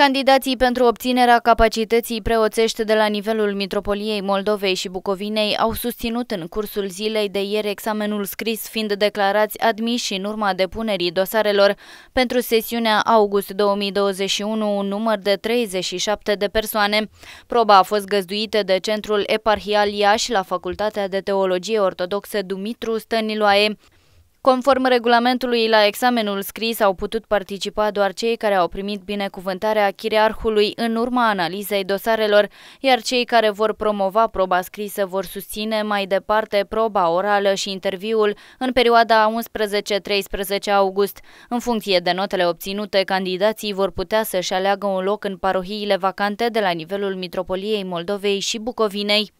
Candidații pentru obținerea capacității preoțești de la nivelul Mitropoliei Moldovei și Bucovinei au susținut în cursul zilei de ieri examenul scris fiind declarați admiși în urma depunerii dosarelor. Pentru sesiunea august 2021, un număr de 37 de persoane. Proba a fost găzduită de Centrul Eparhial Iași la Facultatea de Teologie Ortodoxă Dumitru Stăniloae. Conform regulamentului, la examenul scris au putut participa doar cei care au primit binecuvântarea chiriarhului în urma analizei dosarelor, iar cei care vor promova proba scrisă vor susține mai departe proba orală și interviul în perioada 11-13 august. În funcție de notele obținute, candidații vor putea să-și aleagă un loc în parohiile vacante de la nivelul Mitropoliei Moldovei și Bucovinei.